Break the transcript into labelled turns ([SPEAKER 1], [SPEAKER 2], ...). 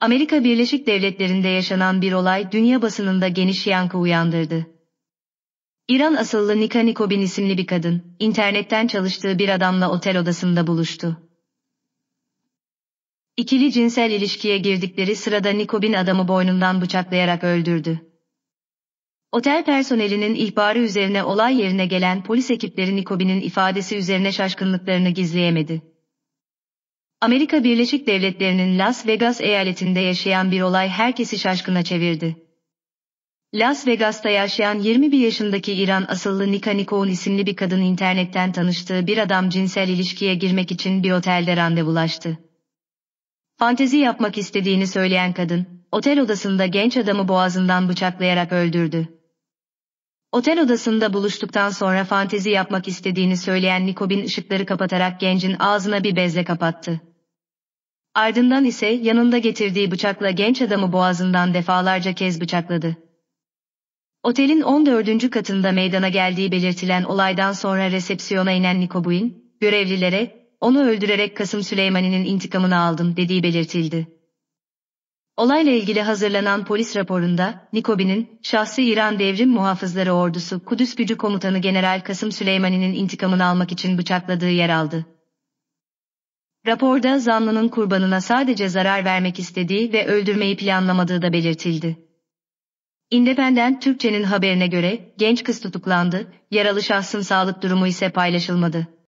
[SPEAKER 1] Amerika Birleşik Devletleri'nde yaşanan bir olay dünya basınında geniş yankı uyandırdı. İran asıllı Nika Nikobin isimli bir kadın, internetten çalıştığı bir adamla otel odasında buluştu. İkili cinsel ilişkiye girdikleri sırada Nikobin adamı boynundan bıçaklayarak öldürdü. Otel personelinin ihbarı üzerine olay yerine gelen polis ekipleri Nikobin'in ifadesi üzerine şaşkınlıklarını gizleyemedi. Amerika Birleşik Devletleri'nin Las Vegas eyaletinde yaşayan bir olay herkesi şaşkına çevirdi. Las Vegas'ta yaşayan 21 yaşındaki İran asıllı Nika Nikoun isimli bir kadın internetten tanıştığı bir adam cinsel ilişkiye girmek için bir otelde randevulaştı. Fantezi yapmak istediğini söyleyen kadın, otel odasında genç adamı boğazından bıçaklayarak öldürdü. Otel odasında buluştuktan sonra fantezi yapmak istediğini söyleyen Nikobin ışıkları kapatarak gencin ağzına bir bezle kapattı. Ardından ise yanında getirdiği bıçakla genç adamı boğazından defalarca kez bıçakladı. Otelin 14. katında meydana geldiği belirtilen olaydan sonra resepsiyona inen Nikobuin, görevlilere, onu öldürerek Kasım Süleymani'nin intikamını aldım dediği belirtildi. Olayla ilgili hazırlanan polis raporunda, Nikobi'nin, şahsi İran Devrim Muhafızları Ordusu Kudüs Gücü Komutanı General Kasım Süleymani'nin intikamını almak için bıçakladığı yer aldı. Raporda zanlının kurbanına sadece zarar vermek istediği ve öldürmeyi planlamadığı da belirtildi. Independent Türkçe'nin haberine göre genç kız tutuklandı, yaralı şahsın sağlık durumu ise paylaşılmadı.